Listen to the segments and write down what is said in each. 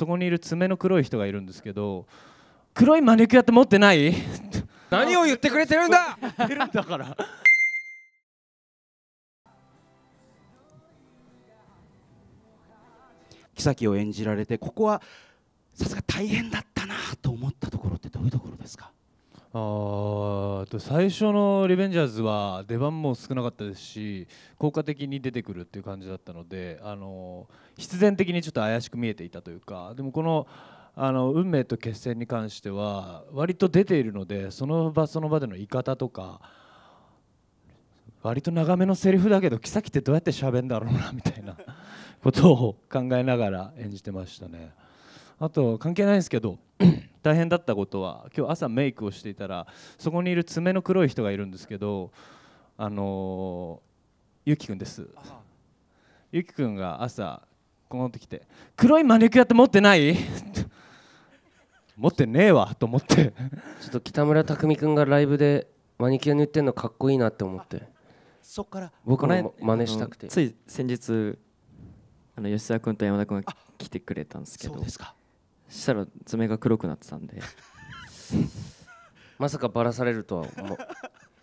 そこにいる爪の黒い人がいるんですけど黒いマニキュアって持ってない 何を言ってくれてるんだだから妃 を演じられてここはさすが大変だったなと思ったところってどういうところですかあと最初の「リベンジャーズ」は出番も少なかったですし効果的に出てくるっていう感じだったのであの必然的にちょっと怪しく見えていたというかでもこのあの運命と決戦に関しては割と出ているのでその場その場での言い方とか割と長めのセリフだけどキサキってどうやって喋るんだろうなみたいな ことを考えながら演じてましたね。あと関係ないんですけど大変だったことは今日朝メイクをしていたらそこにいる爪の黒い人がいるんですけどあのゆきくんですゆきくんが朝こうなって「黒いマニキュアって持ってない?」持ってねえわと思ってちょっと北村匠海君がライブでマニキュア塗ってんのかっこいいなって思ってそっから僕の真似したくてつい先日あの吉沢君と山田君が来てくれたんですけどそうですかしたら爪が黒くなってたんで まさかバラされるとは思う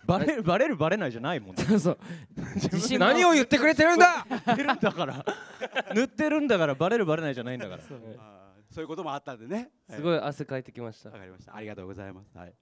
バレるバレるバレないじゃないもんねそう自信何を言ってくれてるんだ 塗ってるんだから塗ってるんだからバレるバレないじゃないんだからそういうこともあったんでねすごい汗かいてきましたわかりましたありがとうございますはい